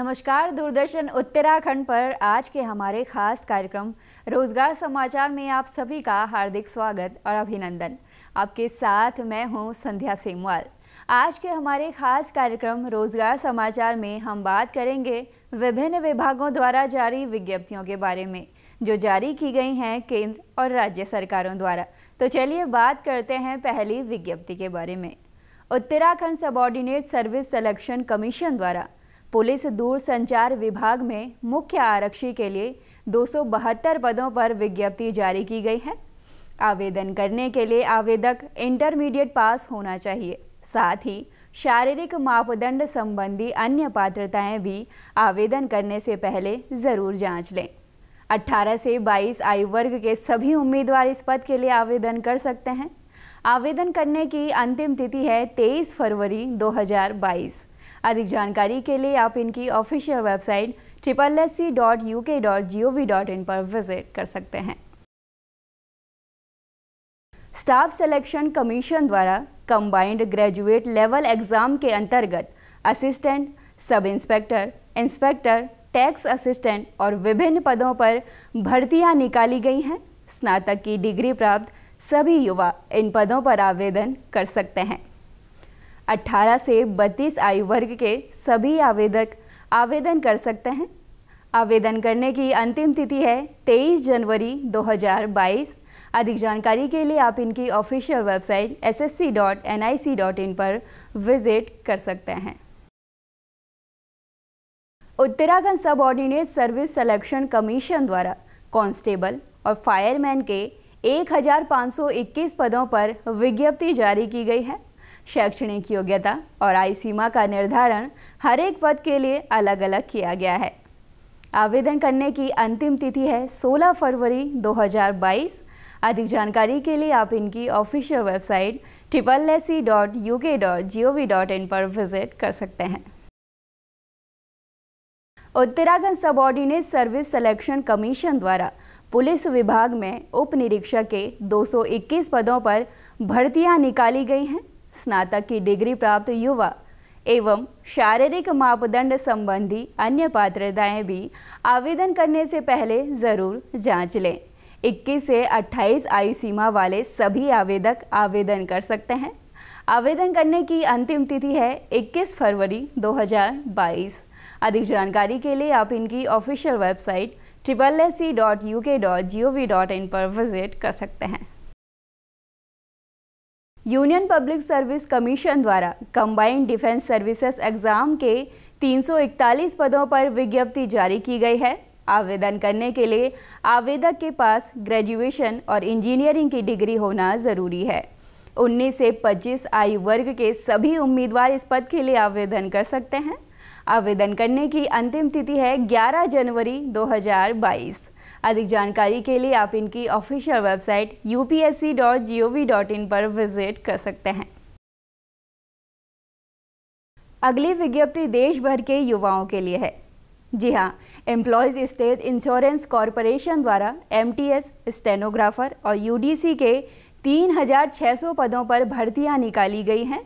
नमस्कार दूरदर्शन उत्तराखंड पर आज के हमारे खास कार्यक्रम रोजगार समाचार में आप सभी का हार्दिक स्वागत और अभिनंदन आपके साथ मैं हूं संध्या सेमवाल आज के हमारे खास कार्यक्रम रोजगार समाचार में हम बात करेंगे विभिन्न विभागों द्वारा जारी विज्ञप्तियों के बारे में जो जारी की गई हैं केंद्र और राज्य सरकारों द्वारा तो चलिए बात करते हैं पहली विज्ञप्ति के बारे में Uttarakhand subordinate service selection commission द्वारा पुलिस दूरसंचार विभाग में मुख्य आरक्षी के लिए दो पदों पर विज्ञप्ति जारी की गई है आवेदन करने के लिए आवेदक इंटरमीडिएट पास होना चाहिए साथ ही शारीरिक मापदंड संबंधी अन्य पात्रताएं भी आवेदन करने से पहले ज़रूर जांच लें 18 से 22 आयु वर्ग के सभी उम्मीदवार इस पद के लिए आवेदन कर सकते हैं आवेदन करने की अंतिम तिथि है 23 फरवरी 2022 अधिक जानकारी के लिए आप इनकी official website triple S C dot U K dot G O V dot in पर विजिट कर सकते हैं स्टाफ सिलेक्शन कमीशन द्वारा कंबाइंड ग्रेजुएट लेवल एग्ज़ाम के अंतर्गत assistant sub inspector inspector tax assistant और विभिन्न पदों पर भर्तियां निकाली गई हैं स्नातक की डिग्री प्राप्त सभी युवा इन पदों पर आवेदन कर सकते हैं 18 से 32 आयु वर्ग के सभी आवेदक आवेदन कर सकते हैं आवेदन करने की अंतिम तिथि है 23 जनवरी 2022 अधिक जानकारी के लिए आप इनकी ऑफिशियल वेबसाइट ssc.nic.in पर विजिट कर सकते हैं Uttarakhand subordinate service selection commission द्वारा कांस्टेबल और फायरमैन के 1521 पदों पर विज्ञप्ति जारी की गई है शैक्षणिक योग्यता और आय सीमा का निर्धारण हर एक पद के लिए अलग अलग किया गया है आवेदन करने की अंतिम तिथि है 16 फरवरी 2022 अधिक जानकारी के लिए आप इनकी official website triple S C dot U K dot G O V dot in पर विजिट कर सकते हैं Uttarakhand ordinate service selection commission द्वारा पुलिस विभाग में उप निरीक्षक के 221 पदों पर भर्तियां निकाली गई हैं स्नातक की डिग्री प्राप्त युवा एवं शारीरिक मापदंड संबंधी अन्य पात्रताएं भी आवेदन करने से पहले ज़रूर जांच लें 21 से 28 आयु सीमा वाले सभी आवेदक आवेदन कर सकते हैं आवेदन करने की अंतिम तिथि है 21 फरवरी 2022 अधिक जानकारी के लिए आप इनकी official website triple S C dot U K dot G O V dot in पर विजिट कर सकते हैं यूनियन पब्लिक सर्विस कमीशन द्वारा कंबाइंड डिफेंस सर्विसेज एग्ज़ाम के 341 पदों पर विज्ञप्ति जारी की गई है आवेदन करने के लिए आवेदक के पास ग्रेजुएशन और इंजीनियरिंग की डिग्री होना ज़रूरी है 19 से 25 आयु वर्ग के सभी उम्मीदवार इस पद के लिए आवेदन कर सकते हैं आवेदन करने की अंतिम तिथि है 11 जनवरी 2022 अधिक जानकारी के लिए आप इनकी ऑफिशियल वेबसाइट यू पर विजिट कर सकते हैं अगली विज्ञप्ति देश भर के युवाओं के लिए है जी हाँ एम्प्लॉयज स्टेट इंश्योरेंस कॉरपोरेशन द्वारा एम स्टेनोग्राफर और यू के 3,600 पदों पर भर्तियां निकाली गई हैं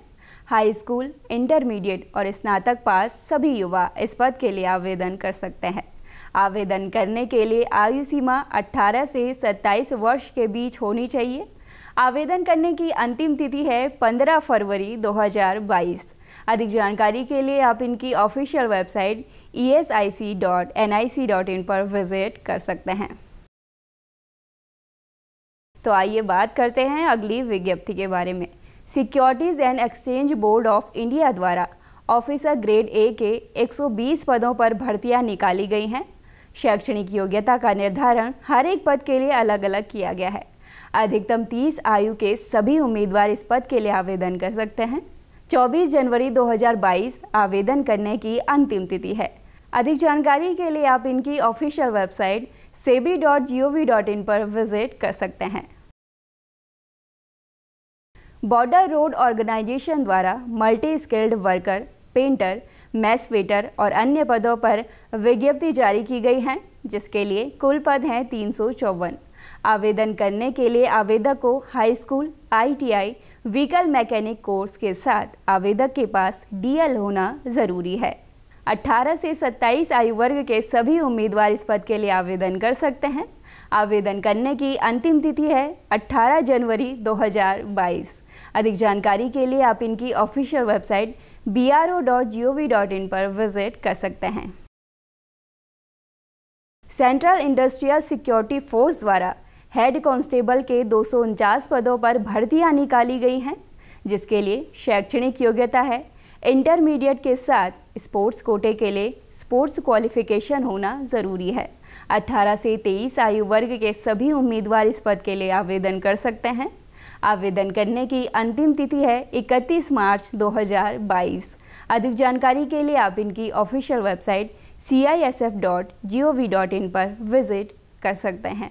हाई स्कूल इंटरमीडिएट और स्नातक पास सभी युवा इस पद के लिए आवेदन कर सकते हैं आवेदन करने के लिए आयु सीमा 18 से 27 वर्ष के बीच होनी चाहिए आवेदन करने की अंतिम तिथि है 15 फरवरी 2022। अधिक जानकारी के लिए आप इनकी ऑफिशियल वेबसाइट ई e पर विजिट कर सकते हैं तो आइए बात करते हैं अगली विज्ञप्ति के बारे में securities and exchange board of India द्वारा ऑफिसर ग्रेड ए के 120 पदों पर भर्तियां निकाली गई हैं शैक्षणिक योग्यता का निर्धारण हर एक पद के लिए अलग अलग किया गया है अधिकतम 30 आयु के सभी उम्मीदवार इस पद के लिए आवेदन कर सकते हैं 24 जनवरी 2022 आवेदन करने की अंतिम तिथि है अधिक जानकारी के लिए आप इनकी official website SEBI dot G O V dot in पर विजिट कर सकते हैं बॉर्डर रोड ऑर्गेनाइजेशन द्वारा multi skilled worker painter mess waiter और अन्य पदों पर विज्ञप्ति जारी की गई है जिसके लिए कुल पद हैं तीन आवेदन करने के लिए आवेदक को high school ITI vehicle mechanic course के साथ आवेदक के पास डीएल होना ज़रूरी है 18 से 27 आयु वर्ग के सभी उम्मीदवार इस पद के लिए आवेदन कर सकते हैं आवेदन करने की अंतिम तिथि है 18 जनवरी 2022। अधिक जानकारी के लिए आप इनकी official website B R O dot G O V dot in पर विजिट कर सकते हैं सेंट्रल इंडस्ट्रियल सिक्योरिटी फोर्स द्वारा हेड कांस्टेबल के दो पदों पर भर्तियां निकाली गई हैं जिसके लिए शैक्षणिक योग्यता है इंटरमीडिएट के साथ स्पोर्ट्स कोटे के लिए स्पोर्ट्स क्वालिफिकेशन होना ज़रूरी है 18 से 23 आयु वर्ग के सभी उम्मीदवार इस पद के लिए आवेदन कर सकते हैं आवेदन करने की अंतिम तिथि है 31 मार्च 2022। अधिक जानकारी के लिए आप इनकी ऑफिशियल वेबसाइट cisf.gov.in पर विजिट कर सकते हैं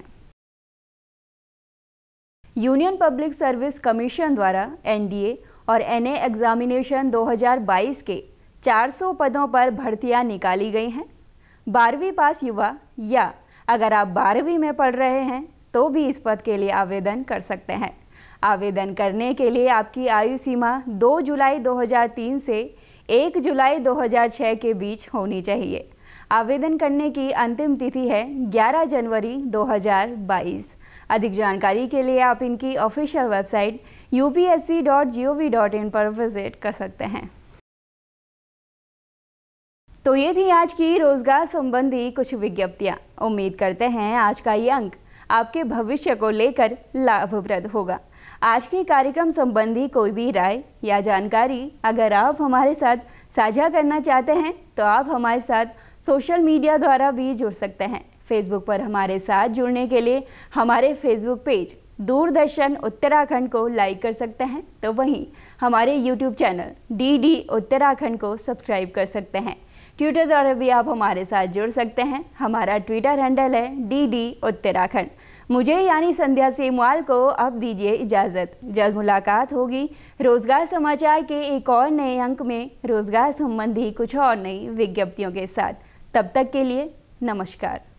यूनियन पब्लिक सर्विस कमीशन द्वारा एनडीए और एनए एग्जामिनेशन 2022 के 400 पदों पर भर्तियां निकाली गई हैं बारहवीं पास युवा या अगर आप बारहवीं में पढ़ रहे हैं तो भी इस पद के लिए आवेदन कर सकते हैं आवेदन करने के लिए आपकी आयु सीमा 2 जुलाई 2003 से 1 जुलाई 2006 के बीच होनी चाहिए आवेदन करने की अंतिम तिथि है 11 जनवरी 2022 अधिक जानकारी के लिए आप इनकी ऑफिशियल वेबसाइट upsc.gov.in पर विजिट कर सकते हैं तो ये थी आज की रोजगार संबंधी कुछ विज्ञप्तियाँ उम्मीद करते हैं आज का ये अंक आपके भविष्य को लेकर लाभप्रद होगा आज के कार्यक्रम संबंधी कोई भी राय या जानकारी अगर आप हमारे साथ साझा करना चाहते हैं तो आप हमारे साथ सोशल मीडिया द्वारा भी जुड़ सकते हैं फेसबुक पर हमारे साथ जुड़ने के लिए हमारे फेसबुक पेज दूरदर्शन उत्तराखंड को लाइक कर सकते हैं तो वहीं हमारे YouTube channel D D Uttarakhand को सब्सक्राइब कर सकते हैं ट्विटर द्वारा भी आप हमारे साथ जुड़ सकते हैं हमारा ट्विटर हैंडल है डी डी उत्तराखंड मुझे यानी संध्या सेमवाल को अब दीजिए इजाज़त जल्द मुलाकात होगी रोज़गार समाचार के एक और नए अंक में रोज़गार संबंधी कुछ और नई विज्ञप्तियों के साथ तब तक के लिए नमस्कार